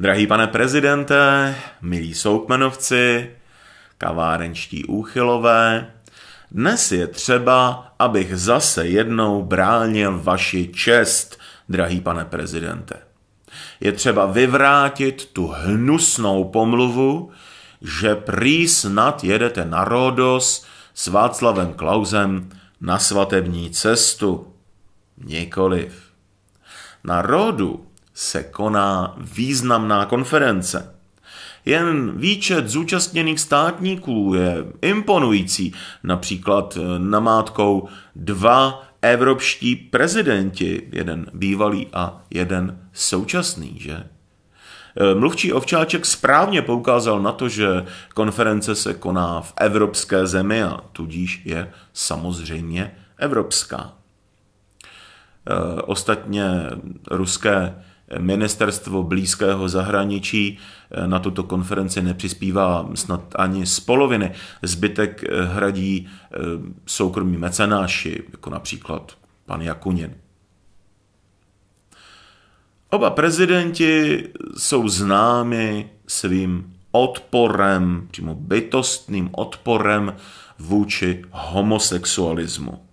Drahý pane prezidente, milí soukmenovci, kavárenští úchylové, dnes je třeba, abych zase jednou bránil vaši čest, drahý pane prezidente. Je třeba vyvrátit tu hnusnou pomluvu, že prý snad jedete na Rodos s Václavem Klausem na svatební cestu. Nikoliv. Na Rodu se koná významná konference. Jen výčet zúčastněných státníků je imponující, například eh, namátkou dva evropští prezidenti, jeden bývalý a jeden současný, že? Eh, mluvčí Ovčáček správně poukázal na to, že konference se koná v evropské zemi a tudíž je samozřejmě evropská. Eh, ostatně ruské Ministerstvo blízkého zahraničí eh, na tuto konferenci nepřispívá snad ani z poloviny. Zbytek eh, hradí eh, soukromí mecenáši, jako například pan Jakunin. Oba prezidenti jsou známi svým odporem, přímo bytostným odporem vůči homosexualismu.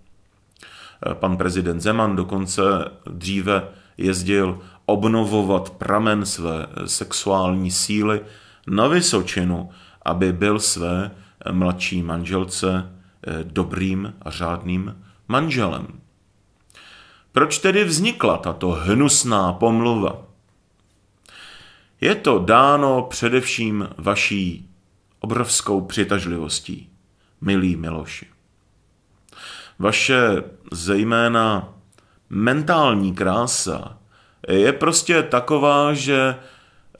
Pan prezident Zeman dokonce dříve jezdil obnovovat pramen své eh, sexuální síly na Vysočinu, aby byl své eh, mladší manželce eh, dobrým a řádným manželem. Proč tedy vznikla tato hnusná pomluva? Je to dáno především vaší obrovskou přitažlivostí, milí Miloši. Vaše zejména mentální krása je prostě taková, že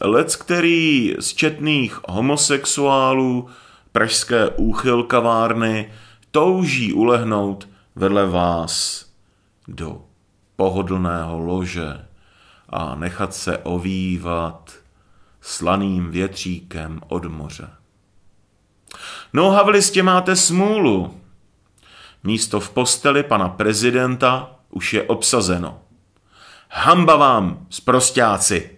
lec, který z četných homosexuálů pražské úchyl kavárny touží ulehnout vedle vás do pohodlného lože a nechat se ovývat slaným větříkem od moře. No havlistě máte smůlu. Místo v posteli pana prezidenta už je obsazeno. Hamba vám, sprostáci!